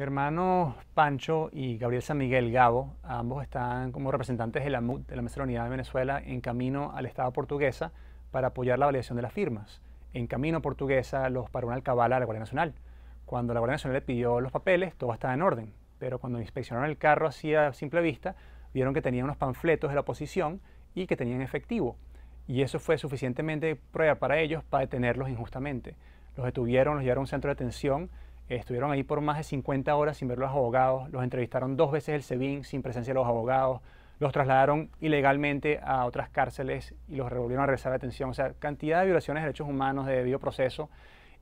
Mi hermano Pancho y Gabriel San Miguel Gabo, ambos están como representantes de la, MUD, de la Mesa de la Unidad de Venezuela, en camino al Estado portuguesa para apoyar la validación de las firmas. En camino portuguesa los paró en alcabala a la Guardia Nacional. Cuando la Guardia Nacional le pidió los papeles, todo estaba en orden. Pero cuando inspeccionaron el carro así a simple vista, vieron que tenían unos panfletos de la oposición y que tenían efectivo. Y eso fue suficientemente prueba para ellos para detenerlos injustamente. Los detuvieron, los llevaron a un centro de detención estuvieron ahí por más de 50 horas sin ver los abogados, los entrevistaron dos veces el SEBIN sin presencia de los abogados, los trasladaron ilegalmente a otras cárceles y los revolvieron a regresar a atención, O sea, cantidad de violaciones de derechos humanos, de debido proceso.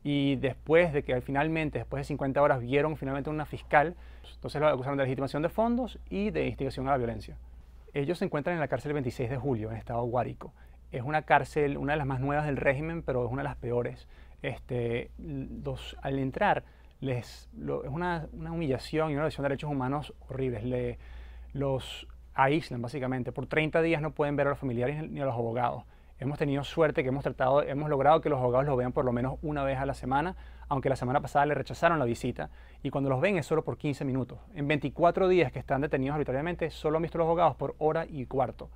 Y después de que finalmente, después de 50 horas, vieron finalmente a una fiscal, entonces los acusaron de legitimación de fondos y de instigación a la violencia. Ellos se encuentran en la cárcel 26 de julio, en el estado Guárico. Es una cárcel, una de las más nuevas del régimen, pero es una de las peores. Este, los, al entrar, es una, una, humillación y una lesión de derechos humanos horribles. Le, los aíslan básicamente. Por 30 días no pueden ver a los familiares ni a los abogados. Hemos tenido suerte que hemos tratado, hemos logrado que los abogados los vean por lo menos una vez a la semana, aunque la semana pasada le rechazaron la visita. Y cuando los ven es solo por 15 minutos. En 24 días que están detenidos arbitrariamente, solo han visto los abogados por hora y cuarto.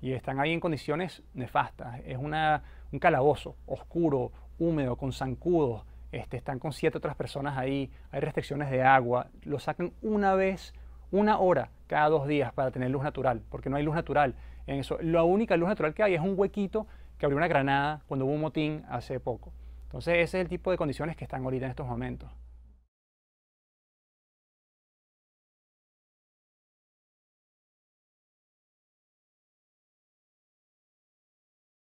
Y están ahí en condiciones nefastas. Es una, un calabozo oscuro, húmedo, con zancudos, este, están con siete otras personas ahí, hay restricciones de agua, lo sacan una vez, una hora cada dos días para tener luz natural, porque no hay luz natural en eso. La única luz natural que hay es un huequito que abrió una granada cuando hubo un motín hace poco. Entonces ese es el tipo de condiciones que están ahorita en estos momentos.